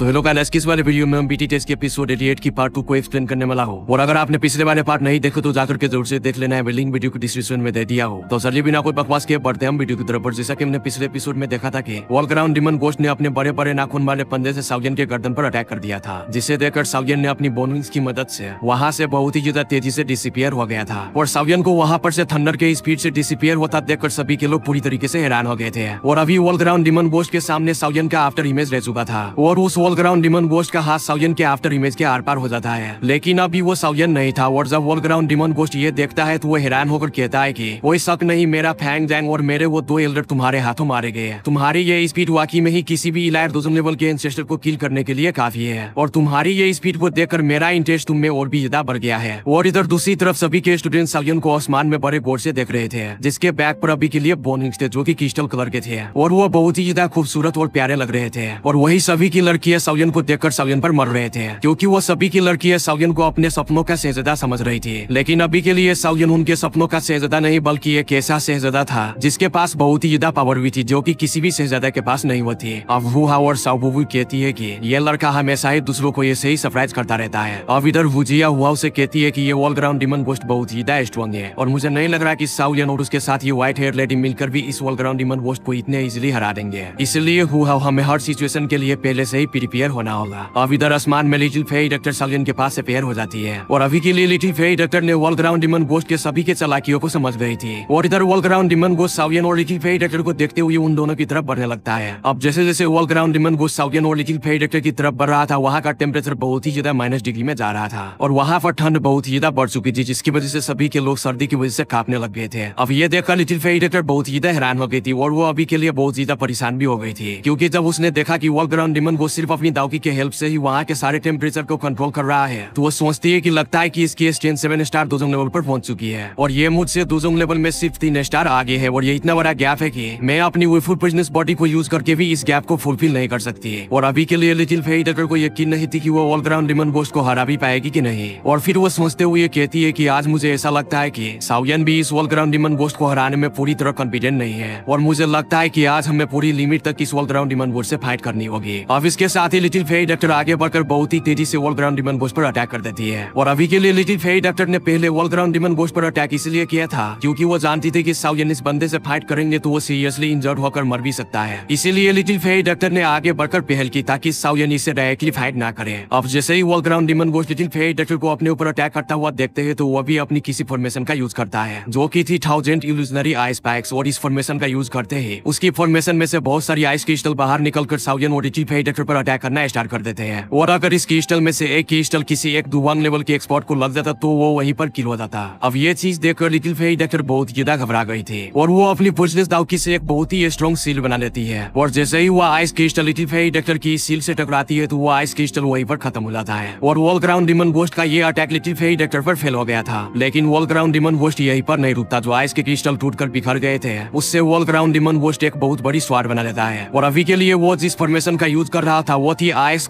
तो hello guys किस वाले वीडियो में हम बीटी टेस्ट के एपिसोड 88 की पार्ट टू को एक्सप्लेन करने वाला हो और अगर आपने पिछले वाले पार्ट नहीं देखो तो जाकर के जरूर से देख लेना है लिंक वीडियो को डिस्क्रिप्शन में दे दिया हो तो सर जी बिना कोई बकवास के बढ़ते हम वीडियो की तरफ पर जैसा कि हमने पिछले एपिसोड में देखा था की कि ग्राउंड डिमन गोस्ट ने अपने बड़े बड़े नाखून वाले पंदे से सावजन के गर्दन पर अटैक कर दिया था जिसे देखकर सावजन ने अपनी बोनविंग की मदद ऐसी वहाँ से बहुत ही ज्यादा तेजी से डिसिपियर हो गया था और सावजन को वहाँ पर से थंडर के स्पीड से डिसिपियर होता देखकर सभी के लोग पूरी तरीके ऐसी हैरान हो गए थे और अभी ग्राउंड डिमन गोस्ट के सामने सावजन का आफ्टर इमेज रह चुका था और उस ग्राउंड डिमन गोस्ट का हाथ साउयन के आफ्टर इमेज के आर पार हो जाता है लेकिन अभी वो साउयन नहीं था और जब वर्ल्ड ग्राउंड डिमन गोस्ट ये देखता है तो वो हैरान होकर कहता है की कोई शक नहीं मेरा फैंग जैंग और मेरे वो दो एल्डर तुम्हारे हाथों मारे गए तुम्हारी ये स्पीड वाकई में ही किसी भी इलायर दुजन लेवल के एंसेस्टर को किल करने के लिए काफी है और तुम्हारी ये स्पीड को देखकर मेरा इंटरेस्ट तुम में और भी ज्यादा बढ़ गया है और इधर दूसरी तरफ सभी के स्टूडेंट साउयन को आसमान में बड़े गौर से देख रहे थे जिसके बैक पर अभी के लिए बोनिंग थे जो की क्रिस्टल कलर के थे और वो बहुत ही ज्यादा खूबसूरत और प्यारे लग रहे थे और वही सभी की लड़कियां सवयन को देखकर सवयन पर मर रहे थे क्योंकि वो सभी की लड़की है सवयन को अपने सपनों का सहजदा समझ रही थी लेकिन अभी के लिए सवयन उनके सपनों का शहजादा नहीं बल्कि एक ऐसा सहजदा था जिसके पास बहुत ही ज्यादा पावर भी थी जो की किसी भी शहजादा के पास नहीं होती अब वुहा और साबुबू कहती है की ये लड़का हमेशा ही दूसरों को ऐसे ही सरप्राइज करता रहता है अब इधर वुजिया हुआ उसे कहती है की ये ग्राउंड डिमन गोस्ट बहुत ही स्ट्रॉन्ग है और मुझे नहीं लग रहा की सावयन और उसके साथ ये व्हाइट हेयर लेडी मिलकर भी इस ग्राउंड डिमन गोस्ट को इतने इजिली हरा देंगे इसलिए हुआ हाँ, हाँ, हमें हर सिचुएशन के लिए पहले से ही रिपेयर होना होगा अब इधर आसमान में लिटिल फेई डॉक्टर सलियन के पास रिपेयर हो जाती है और अभी के लिए लिटिल फेई डॉक्टर ने वर्ल्ड ग्राउंड डिमन गोस्ट के सभी के चलाकियों को समझ गई थी और इधर वर्ल्ड ग्राउंड डिमन गोस्ट सावियन और लिटिल फेई डॉक्टर को देखते हुए उन दोनों की तरफ बढ़ने लगता है अब जैसे जैसे वर्ल्ड ग्राउंड डिमन गोस्ट सावियन और लिटिल फेई डॉक्टर की तरफ बढ़ रहा था वहाँ का टेम्परेचर बहुत ही ज्यादा माइनस डिग्री में जा रहा था और वहाँ पर ठंड बहुत ही ज्यादा बढ़ चुकी थी जिसकी वजह से सभी के लोग सर्दी की वजह से कांपने लग गए थे अब ये देखकर लिटिल फेई डॉक्टर बहुत ही ज्यादा हैरान हो गई थी और वो अभी के लिए बहुत ज्यादा परेशान भी हो गई थी क्योंकि जब उसने देखा की वर्ल्ड ग्राउंड डिमन गोस्ट सिर्फ अपनी दाऊकी के हेल्प से ही वहाँ के सारे टेम्परेचर को कंट्रोल कर रहा है तो वो सोचती है कि लगता है कि इसकी एस टेन सेवन स्टार दूसरे लेवल पर पहुंच चुकी है और ये मुझसे दूसरे लेवल में सिर्फ तीन स्टार आगे है और ये इतना बड़ा गैप है की मैं अपनी वेफुल बिजनेस बॉडी को यूज करके भी इस गैप को फुलफिल नहीं कर सकती है और अभी के लिए लिटिल फेडर को यकीन नहीं थी की वो ऑलग्राउंड रिमन बोस्ट को हरा भी पाएगी की नहीं और फिर वो सोचते हुए कहती है की आज मुझे ऐसा लगता है की साउयन भी इस ऑलग्राउंड रिमन बोस्ट को हराने में पूरी तरह कॉन्फिडेंट नहीं है और मुझे लगता है की आज हमें पूरी लिमिट तक इस ऑलग्राउंड रिमन बोस्ट से फाइट करनी होगी अब इसके साथ साथ ही लिटिल फेरी डॉक्टर आगे बढ़कर बहुत ही तेजी से वर्ल्ड ग्राउंड डिमन बोस पर अटैक कर देती है और अभी के लिए लिटिल फेरी डॉक्टर ने पहले वर्ल्ड ग्राउंड डिमन बोस पर अटैक इसलिए किया था क्योंकि वो जानती थी कि साउजन इस बंदे से फाइट करेंगे तो वो सीरियसली इंजर्ड होकर मर भी सकता है इसीलिए लिटिल फेरी डॉक्टर ने आगे बढ़कर पहल की ताकि साउजन इसे डायरेक्टली फाइट न करे अब जैसे ही world ground demon boss little fairy doctor को अपने ऊपर अटैक करता हुआ देखते है तो वो भी अपनी किसी फॉर्मेशन का यूज करता है जो की थी थाउजेंड इल्यूजनरी आइस पैक्स और इस फॉर्मेशन का यूज करते ही उसकी फॉर्मेशन में से बहुत सारी आइस क्रिस्टल बाहर निकलकर साउजन और लिटिल फेरी डॉक्टर पर अटैक अटैक करना स्टार्ट कर देते हैं और अगर इस कीस्टल में से एक कीस्टल किसी एक दुवान लेवल के एक्सपोर्ट को लग जाता तो वो वहीं पर किल हो जाता अब ये चीज देखकर लिटिल फेरी डॉक्टर बहुत ज्यादा घबरा गई थी और वो अपनी पुर्जलेस दावकी से एक बहुत ही स्ट्रॉन्ग सील बना लेती है और जैसे ही वो ice crystal little fairy doctor की सील से टकराती है तो वो आइस क्रिस्टल वही पर खत्म हो जाता है और वॉल ग्राउंड डिमन गोस्ट का ये अटैक लिटिल फेरी डॉक्टर पर फेल हो गया था लेकिन वॉल ग्राउंड डिमन गोस्ट यही पर नहीं रुकता जो आइस के क्रिस्टल टूट कर बिखर गए थे उससे वॉल ग्राउंड डिमन गोस्ट एक बहुत बड़ी स्वाद बना लेता है और अभी के लिए वो जिस फॉर्मेशन का यूज कर रहा था what the eyes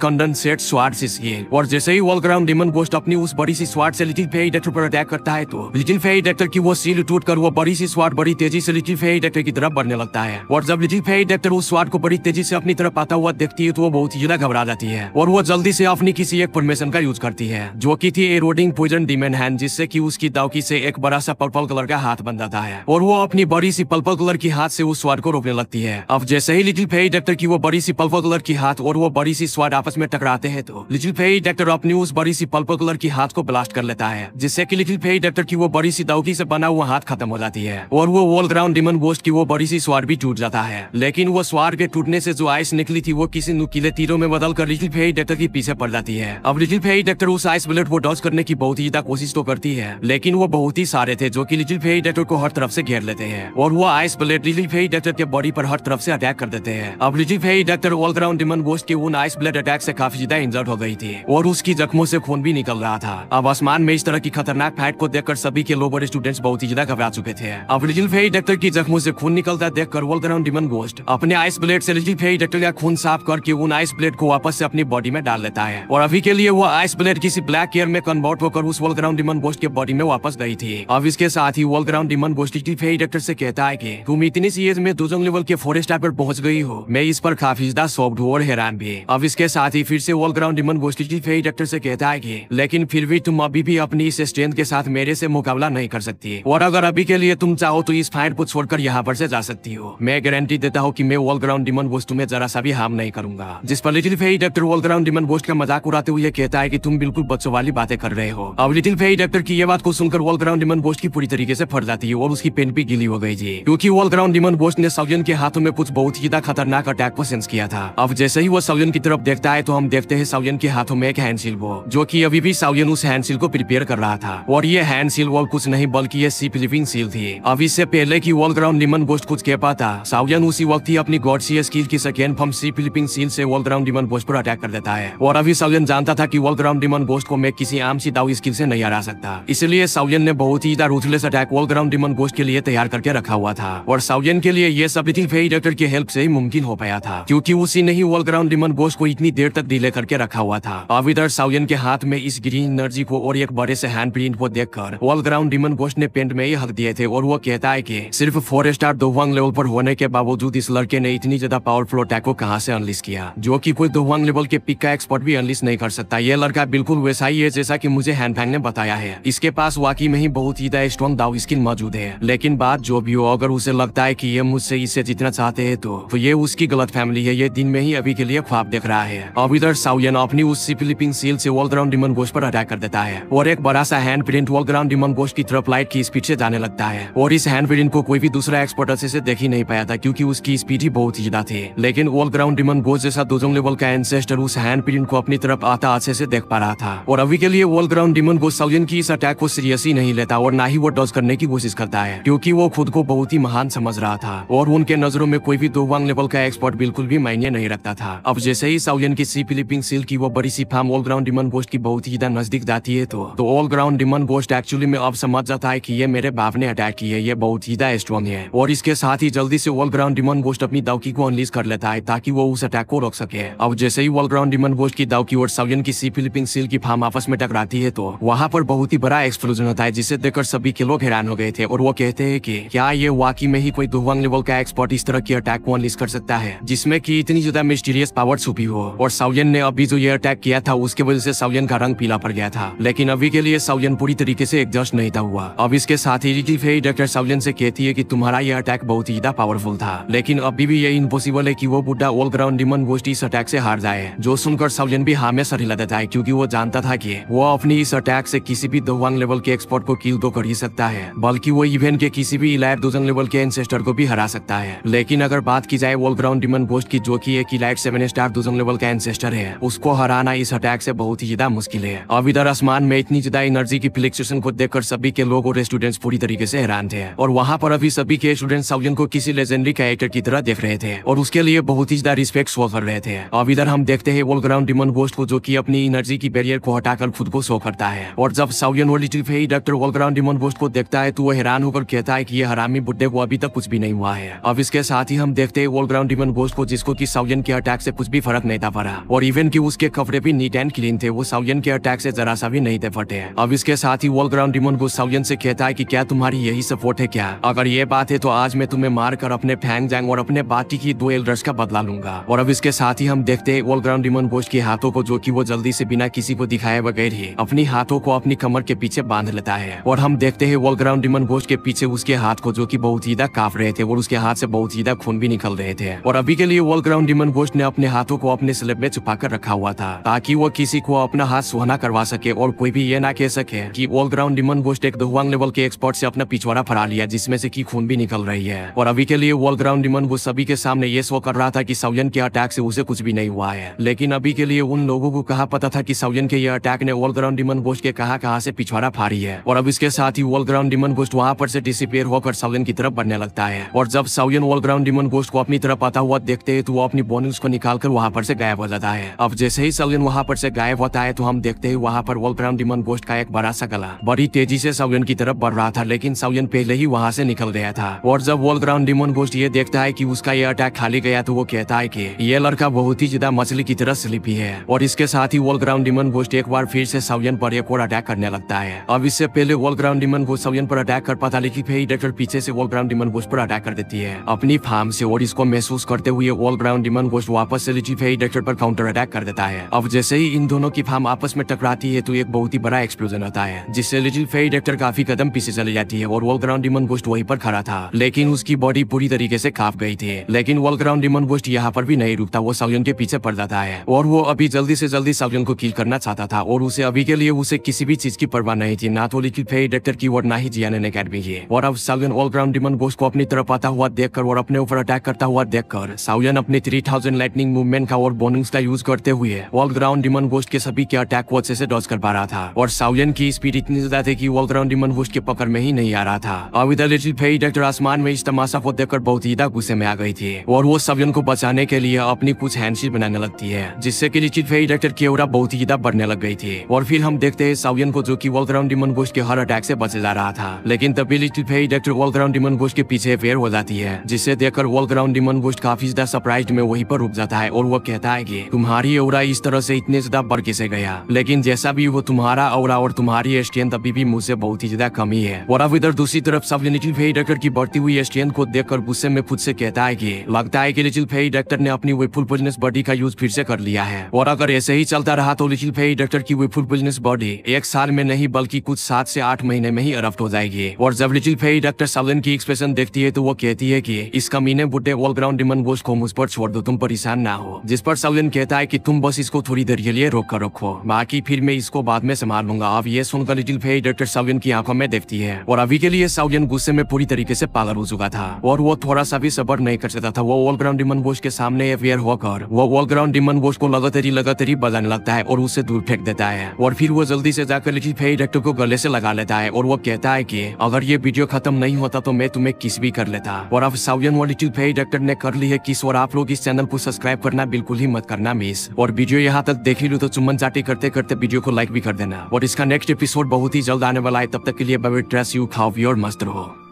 स्वाड से सील और जैसे ही वॉलग्राउंड डिमन गोस्ट अपनी उस बड़ी सी स्वाड से लिटिल फेयर डेक्टर पर अटैक करता है तो लिटिल फेयर डेक्टर की वो सील टूट कर वो बड़ी सी स्वाड बड़ी तेजी से लिटिल फेयर डेक्टर की तरफ बढ़ने लगता है और जब लिटिल फेयर डेक्टर उस स्वाड को बड़ी तेजी से अपनी तरफ आता हुआ देखती है तो वो बहुत ही ज्यादा घबरा जाती है और वो जल्दी से अपनी किसी एक फॉर्मेशन का यूज करती है जो की थी एरोडिंग पोजन डिमेन हैंड जिससे की उसकी दावकी से एक बड़ा सा पर्पल कलर का हाथ बन जाता है और वो अपनी बड़ी सी पर्पल कलर की हाथ से उस स्वाड को रोकने लगती है अब जैसे ही लिटिल फेयर डेक्टर की वो बड़ी सी पर्पल कलर की हाथ और वो बड़ी सी स्वाद आपस में टकराते हैं तो लिटिल फेई डॉक्टर अपनी उस बड़ी सी पर्पल की हाथ को ब्लास्ट कर लेता है जिससे की लिटिल फेई डॉक्टर की वो बड़ी सी दौकी से बना हुआ हाथ खत्म हो जाती है और वो वर्ल्ड राउंड डिमन गोस्ट की वो बड़ी सी स्वाद भी टूट जाता है लेकिन वो स्वाद के टूटने से जो आइस निकली थी वो किसी नुकीले तीरों में बदल कर लिटिल फेई डॉक्टर के पीछे पड़ जाती है अब लिटिल फेई डॉक्टर उस आइस बुलेट को डॉज करने की बहुत ही ज्यादा कोशिश तो करती है लेकिन वो बहुत ही सारे थे जो की लिटिल फेई डॉक्टर को हर तरफ से घेर लेते हैं और वो ice bullet little Fei doctor के बॉडी पर हर तरफ से अटैक कर देते हैं अब little Fei doctor all round demon ghost के वो खून आइस ब्लड अटैक से काफी ज्यादा इंजर्ड हो गई थी और उसकी जख्मों से खून भी निकल रहा था अब आसमान में इस तरह की खतरनाक फैट को देखकर सभी के लोबर स्टूडेंट्स बहुत ही ज्यादा घबरा चुके थे अब लिटिल फेई डॉक्टर की जख्मों से खून निकलता देखकर वर्ल्ड डिमन गोस्ट अपने आइस ब्लेड से लिटिल फेई डॉक्टर का खून साफ करके उन आइस ब्लेड को वापस से अपनी बॉडी में डाल लेता है और अभी के लिए वो आइस ब्लेड किसी ब्लैक एयर में कन्वर्ट होकर उस वर्ल्ड ग्राउंड डिमन गोस्ट के बॉडी में वापस गई थी अब इसके साथ ही world ground demon ghost little Fei doctor से कहता है की तुम इतनी सी एज में दुजंग लेवल के फॉरेस्ट टाइप पहुंच गई हो मैं इस पर काफी ज्यादा सॉफ्ट और हैरान भी अब इसके साथ ही फिर से all ground demon Fei doctor से कहता है कि लेकिन फिर भी तुम अभी भी अपनी इस स्ट्रेंथ के साथ मेरे से मुकाबला नहीं कर सकती और अगर अभी के लिए तुम चाहो तो इस फाइट को छोड़कर यहाँ पर से जा सकती हो मैं गारंटी देता हूँ की मैं ऑल ग्राउंड डिमन बोस्ट तुम्हें जरा सा भी हार्म नहीं करूंगा जिस पर little Fei doctor all ground demon ghost का मजाक उड़ाते हुए कहता है की तुम बिल्कुल बच्चों वाली बातें कर रहे हो अब लिटिल फेई डॉक्टर की ये बात को सुनकर ऑल ग्राउंड डिमन बोस्ट की पूरी तरीके से फट जाती है और उसकी पेन भी गिली हो गई थी क्योंकि ऑल ग्राउंड डिमन बोस्ट ने सौजन के हाथों में कुछ बहुत ही खतरनाक अटैक को सेंस किया था अब जैसे ही वो सौजन सावयन की तरफ देखता है तो हम देखते हैं सावयन के हाथों में एक हैंडसिल वो जो कि अभी भी सावयन उस हैंडसिल को प्रिपेयर कर रहा था और ये हैंडसिल वो कुछ नहीं बल्कि ये सी फिलिपिन सील थी अब इससे पहले की वर्ल्ड ग्राउंड निमन बोस्ट कुछ कह पाता सावयन उसी वक्त ही अपनी गॉड सी स्किल की सेकेंड फॉर्म सी फिलिपिंग सील से वर्ल्ड ग्राउंड निमन बोस्ट पर अटैक कर देता है और अभी सावयन जानता था की वर्ल्ड ग्राउंड निमन बोस्ट को मैं किसी आम सी दाऊ स्किल से नहीं हरा सकता इसलिए सावयन ने बहुत ही रूथलेस अटैक वर्ल्ड ग्राउंड निमन बोस्ट के लिए तैयार करके रखा हुआ था और सावयन के लिए ये सब इथिंग फेई डॉक्टर की हेल्प से ही मुमकिन हो पाया था क्योंकि उसी ने ही वर्ल्ड ग्राउंड डिमन खरगोश को इतनी देर तक डिले करके रखा हुआ था अविदर सावियन के हाथ में इस ग्रीन एनर्जी को और एक बड़े से हैंड प्रिंट को देख ऑल ग्राउंड डिमन घोष ने पेंट में ही हक दिए थे और वो कहता है की सिर्फ फोर स्टार दोहवांग लेवल पर होने के बावजूद इस लड़के ने इतनी ज्यादा पावरफुल अटैक को कहा से अनलिस किया जो की कोई दोहवांग लेवल के पिक का एक्सपर्ट भी अनलिस नहीं कर सकता ये लड़का बिल्कुल वैसा ही है जैसा की मुझे हैंडफैंग ने बताया है इसके पास वाकई में ही बहुत ही स्ट्रॉन्ग दाव स्किन मौजूद है लेकिन बात जो भी हो अगर उसे लगता है की ये मुझसे इसे जीतना चाहते है तो, तो ये उसकी गलत फैमिली है ये दिन में ही अभी के लिए ख्वाब सांप देख रहा है अब इधर साउयन अपनी उसी स्लिपिंग सील से वर्ल्ड ग्राउंड डिमन गोश पर अटैक कर देता है और एक बड़ा सा hand print world ground demon गोश की तरफ लाइट की स्पीड से जाने लगता है और इस हैंड प्रिंट को कोई भी दूसरा एक्सपर्ट अच्छे से देख ही नहीं पाया था क्यूँकी उसकी स्पीड ही बहुत ज्यादा थी लेकिन वर्ल्ड ग्राउंड डिमन गोश जैसा दोजोंग लेवल का एनसेस्टर उस हैंड प्रिंट को अपनी तरफ आता अच्छे से देख पा रहा था और अभी के लिए वर्ल्ड ग्राउंड डिमन गोश साउयन की इस अटैक को सीरियसली नहीं लेता और ना ही वो डॉज करने की कोशिश करता है क्यूँकी वो खुद को बहुत ही महान समझ रहा था और उनके नजरों में कोई भी दो लेवल का एक्सपर्ट बिल्कुल भी मायने नहीं रखता था अब जैसे ही साउयन की सी फिलिपिंग सील की वो बड़ी सी form all ground demon ghost की बहुत ही नजदीक जाती है तो तो all ground demon ghost actually में अब समझ जाता है कि ये मेरे बाप ने अटैक की है ये बहुत ही स्ट्रॉन्ग है और इसके साथ ही जल्दी से ऑल ग्राउंड डिमन गोस्ट अपनी दौकी को अनलीज कर लेता है ताकि वो उस अटैक को रोक सके अब जैसे ही ऑल ग्राउंड डिमन गोस्ट की दौकी और साउयन की सी फिलिपिंग सील की फार्म आपस में टकराती है तो वहाँ पर बहुत ही बड़ा एक्सप्लोजन होता है जिसे देखकर सभी के लोग हैरान हो गए थे और वो कहते हैं कि क्या ये वाकई में ही कोई दुवंग लेवल का एक्सपर्ट इस तरह की अटैक को अनलीज कर सकता है जिसमें की इतनी ज्यादा मिस्टीरियस पावर परसों हो और सावयन ने अभी जो ये अटैक किया था उसके वजह से सावयन का रंग पीला पड़ गया था लेकिन अभी के लिए सावयन पूरी तरीके से एग्जस्ट नहीं था हुआ अब इसके साथ ही फेई डॉक्टर सावयन से कहती है की तुम्हारा यह अटैक बहुत ही ज्यादा पावरफुल था लेकिन अभी भी ये इम्पोसिबल है की वो बुढ़ा ऑल ग्राउंड डिमन गोस्ट इस अटैक से हार जाए जो सुनकर सावयन भी हमेशा हिला देता है क्यूँकी वो जानता था की वो अपनी इस अटैक से किसी भी दोवांग लेवल के एक्सपर्ट को किल तो कर ही सकता है बल्कि वो इवेंट के किसी भी इलायब दूजन लेवल के एंसेस्टर को भी हरा सकता है लेकिन अगर बात की जाए वॉल ग्राउंड डिमन गोस्ट की जो की एक इलायट सेवन स्टार कार्दूजम लेवल का एंसेस्टर है उसको हराना इस अटैक से बहुत ही ज्यादा मुश्किल है अब इधर आसमान में इतनी ज्यादा एनर्जी की फ्लिक्सेशन को देखकर सभी के लोग और स्टूडेंट्स पूरी तरीके से हैरान थे और वहाँ पर अभी सभी के स्टूडेंट साउजन को किसी लेजेंडरी कैरेक्टर की तरह देख रहे थे और उसके लिए बहुत ही ज्यादा रिस्पेक्ट शो कर रहे थे अब इधर हम देखते हैं वर्ल्ड ग्राउंड डिमन गोस्ट को जो की अपनी एनर्जी की बैरियर को हटाकर खुद को शो करता है और जब साउजन वो little Fei doctor demon ghost को देखता है तो वो हैरान होकर कहता है की ये हरामी बुड्ढे को अभी तक कुछ भी नहीं हुआ है अब इसके साथ ही हम देखते हैं वर्ल्ड ग्राउंड डिमन गोस्ट को जिसको की साउजन के अटैक से कुछ भी भी फर्क नहीं था पड़ा और इवन की उसके कपड़े भी नीट एंड क्लीन थे वो साउयन के अटैक से जरा सा भी नहीं थे फटे अब इसके साथ ही वर्ल्ड ग्राउंड डिमोन को साउयन से कहता है की क्या तुम्हारी यही सपोर्ट है क्या अगर ये बात है तो आज मैं तुम्हें मारकर अपने फैंग जैंग और अपने बाटी की दो एल्डर्स का बदला लूंगा और अब इसके साथ ही हम देखते हैं वर्ल्ड ग्राउंड डिमोन घोष के हाथों को जो की वो जल्दी से बिना किसी को दिखाए बगैर ही अपनी हाथों को अपनी कमर के पीछे बांध लेता है और हम देखते है वर्ल्ड ग्राउंड डिमन घोष के पीछे उसके हाथ को जो की बहुत ज्यादा काफ रहे थे और उसके हाथ से बहुत ज्यादा खून भी निकल रहे थे और अभी के लिए वर्ल्ड ग्राउंड डिमन घोष ने अपने हाथ हाथों को अपने स्लिप में छुपा कर रखा हुआ था ताकि वो किसी को अपना हाथ सुहाना करवा सके और कोई भी ये ना कह सके कि ग्राउंड डिमन बोस्ट एक दुआंग लेवल के एक्सपर्ट से अपना पिछवाड़ा फरा लिया जिसमें से की खून भी निकल रही है और अभी के लिए वर्ल्ड ग्राउंड डिमन वो सभी के सामने ये शो कर रहा था की साउयन के अटैक से उसे कुछ भी नहीं हुआ है लेकिन अभी के लिए उन लोगों को कहा पता था की साउयन के ये अटैक ने वर्ल्ड ग्राउंड डिमन बोस्ट के कहा कहा से पिछवाड़ा फाड़ी है और अब इसके साथ ही वर्ल्ड ग्राउंड डिमन बोस्ट वहाँ पर से डिसिपेयर होकर साउयन की तरफ बढ़ने लगता है और जब वर्ल्ड ग्राउंड डिमन बोस्ट को अपनी तरफ आता हुआ देखते है तो वो अपनी बोनस को निकालकर वहाँ पर से गायब हो जाता है अब जैसे ही सलिन वहाँ पर से गायब होता है तो हम देखते हैं वहाँ पर वोल्फ्राम डिमन गोस्ट का एक बड़ा सा गला बड़ी तेजी से सलविन की तरफ बढ़ रहा था लेकिन सलविन पहले ही वहाँ से निकल गया था और जब वोल्फ्राम डिमन गोस्ट ये देखता है की उसका ये अटैक खाली गया तो वो कहता है की ये लड़का बहुत ही ज्यादा मछली की तरह स्लिपी है और इसके साथ ही वोल्फ्राम डिमन गोस्ट एक बार फिर से सलविन पर एक और अटैक करने लगता है अब इससे पहले वोल्फ्राम डिमन गोस्ट सलविन पर अटैक कर पाता लेकिन फिर डॉक्टर पीछे से वोल्फ्राम डिमन गोस्ट पर अटैक कर देती है अपनी फार्म से और इसको महसूस करते हुए वोल्फ्राम डिमन गोस्ट वापस चली है डेक्टर पर काउंटर अटैक कर देता है अब जैसे ही इन दोनों की फार्म आपस में टकराती है तो एक बहुत ही बड़ा एक्सप्लोजन होता है जिससे लिटिल फेई डेक्टर काफी कदम पीछे चली जाती है और ग्राउंड डिमन गोस्ट वही पर खड़ा था लेकिन उसकी बॉडी पूरी तरीके से काफ गई थी लेकिन ग्राउंड डिमन गोस्ट यहाँ पर भी नहीं रुकता वो सावियन के पीछे पड़ जाता है और वो अभी जल्दी से जल्दी सावियन को किल करना चाहता था और उसे अभी के लिए उसे किसी भी चीज की परवाह नहीं थी ना तो लिटिल फेई डेक्टर की और ना ही जियान अकेडमी की और अब वर्ल्ड ग्राउंड डिमन गोस्ट को अपनी तरफ आता हुआ देखकर और अपने ऊपर अटैक करता हुआ देखकर सावियन अपने थ्री थाउजेंड लाइटनिंग मूव मेन का और बोनिंग्स का यूज करते हुए वर्ल्ड ग्राउंड डिमन गोस्ट के सभी के अटैक को अच्छे से डॉज कर पा रहा था और साउजन की स्पीड इतनी ज्यादा थी वर्ल्ड ग्राउंड डिमन गोस्ट के पकड़ में ही नहीं आ रहा था अब फेई डॉक्टर आसमान में इस तमाशा को देखकर बहुत ही गुस्से में आ गई थी और वो साउजन को बचाने के लिए अपनी कुछ हैंडशीट बनाने लगती है जिससे की लिचित फेई डॉक्टर की ओर बहुत ही बढ़ने लग गई थी और फिर हम देखते हैं सावयन को जो की ग्राउंड डिमन गोस्ट के हर अटैक से बचे जा रहा था लेकिन तभी little Fei doctor ground demon ghost के पीछे फेयर हो जाती है जिससे देखकर ग्राउंड डिमन गोस्ट काफी ज्यादा सरप्राइज में वहीं पर रुक जाता है और वो कहता है कि तुम्हारी ओरा इस तरह से इतने ज्यादा बढ़ कैसे गया लेकिन जैसा भी वो तुम्हारा औरा और तुम्हारी स्ट्रेंथ अभी भी मुझसे बहुत ही ज्यादा कमी है और अब इधर दूसरी तरफ सब लिटिल फेई डॉक्टर की बढ़ती हुई स्ट्रेंथ को देखकर गुस्से में खुद से कहता है की लगता है की लिटिल फेई डॉक्टर ने अपनी वेफुल बिजनेस बॉडी का यूज फिर से कर लिया है और अगर ऐसे ही चलता रहा तो लिटिल फेई डॉक्टर की वेफुल बिजनेस बॉडी एक साल में नहीं बल्कि कुछ सात से आठ महीने में ही अरफ्ट हो जाएगी और जब लिटिल फेई डॉक्टर सालन की एक्सप्रेशन देखती है तो वो कहती है की इस ने बुढ़े ऑल ग्राउंड डिमन बोस को मुझ पर छोड़ दो तुम परेशान ना हो हो जिस पर सवलिन कहता है कि तुम बस इसको थोड़ी देर के लिए रोक कर रखो बाकी फिर मैं इसको बाद में संभाल लूंगा अब ये सुनकर लिटिल फे डॉक्टर सवलिन की आंखों में देखती है और अभी के लिए सवलिन गुस्से में पूरी तरीके से पागल हो चुका था और वो थोड़ा सा भी सबर नहीं कर सकता था वो वॉल ग्राउंड डिमन बोश के सामने अवेयर होकर वो वॉल ग्राउंड डिमन बोश को लगातार ही बजाने लगता है और उसे दूर फेंक देता है और फिर वो जल्दी से जाकर लिटिल फे डॉक्टर को गले से लगा लेता है और वो कहता है की अगर ये वीडियो खत्म नहीं होता तो मैं तुम्हें किस भी कर लेता और अब सावयन और लिटिल फे डॉक्टर ने कर ली है किस और आप लोग इस चैनल को सब्सक्राइब करना करना बिल्कुल ही मत करना मिस और वीडियो यहाँ तक देख लू तो चुम्बन चाटी करते करते वीडियो को लाइक भी कर देना और इसका नेक्स्ट एपिसोड बहुत ही जल्द आने वाला है तब तक के लिए ड्रेस यू खाओ और मस्त रहो